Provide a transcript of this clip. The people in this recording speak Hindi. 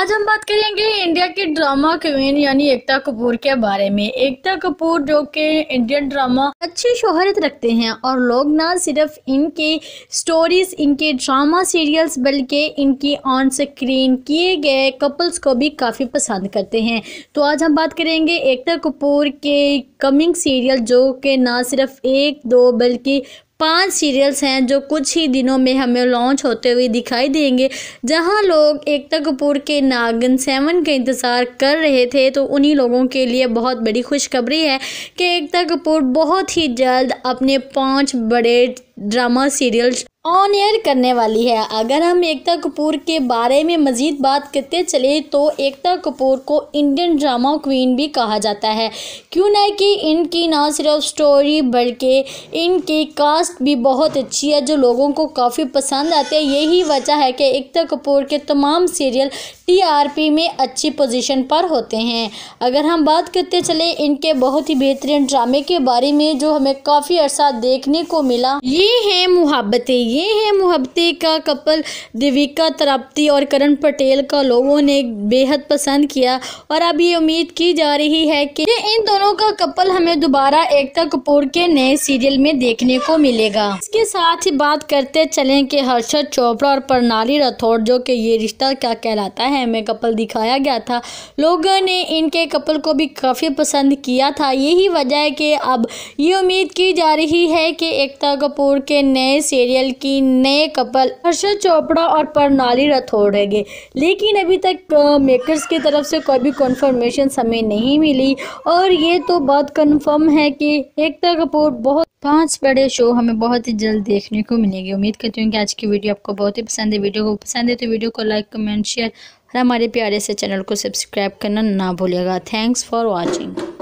आज हम बात करेंगे इंडिया की ड्रामा क्वीन यानी एकता कपूर के बारे में एकता कपूर जो कि इंडियन ड्रामा अच्छी शोहरत रखते हैं और लोग ना सिर्फ इनके स्टोरीज इनके ड्रामा सीरियल्स बल्कि इनकी ऑन स्क्रीन किए गए कपल्स को भी काफ़ी पसंद करते हैं तो आज हम बात करेंगे एकता कपूर के कमिंग सीरियल जो कि ना सिर्फ एक दो बल्कि पांच सीरियल्स हैं जो कुछ ही दिनों में हमें लॉन्च होते हुए दिखाई देंगे जहां लोग एकता कपूर के नागन सेवन का इंतज़ार कर रहे थे तो उन्हीं लोगों के लिए बहुत बड़ी खुशखबरी है कि एकता कपूर बहुत ही जल्द अपने पांच बड़े ड्रामा सीरियल्स ऑन एयर करने वाली है अगर हम एकता कपूर के बारे में मज़ीद बात करते चले तो एकता कपूर को इंडियन ड्रामा क्वीन भी कहा जाता है क्यों ना कि इनकी ना सिर्फ स्टोरी बल्कि इनकी कास्ट भी बहुत अच्छी है जो लोगों को काफ़ी पसंद आते हैं यही वजह है कि एकता कपूर के तमाम सीरियल टीआरपी में अच्छी पोजीशन पर होते हैं अगर हम बात करते चले इनके बहुत ही बेहतरीन ड्रामे के बारे में जो हमें काफ़ी अर्सा देखने को मिला ये है मुहब्बतें ये है मोहब्बते का कपल देविका त्राप्ती और करण पटेल का लोगों ने बेहद पसंद किया और अब ये उम्मीद की जा रही है कि इन दोनों का कपल हमें दोबारा एकता कपूर के नए सीरियल में देखने को मिलेगा इसके साथ ही बात करते चलें कि हर्षद चोपड़ा और प्रणाली राठौड़ जो कि ये रिश्ता क्या कहलाता है हमें कपल दिखाया गया था लोगों ने इनके कपल को भी काफ़ी पसंद किया था यही वजह है कि अब ये उम्मीद की जा रही है कि एकता कपूर के नए सीरियल कि नए कपल हर्षद चोपड़ा और प्रणाली रहेंगे लेकिन अभी तक मेकर्स की तरफ से कोई भी कन्फर्मेशन हमें नहीं मिली और ये तो बात कन्फर्म है कि एकता कपूर बहुत पांच बड़े शो हमें बहुत ही जल्द देखने को मिलेंगे उम्मीद करती हूँ कि आज की वीडियो आपको बहुत ही पसंद है वीडियो को पसंद है तो वीडियो को लाइक कमेंट शेयर और हमारे प्यारे से चैनल को सब्सक्राइब करना ना भूलिएगा थैंक्स फॉर वॉचिंग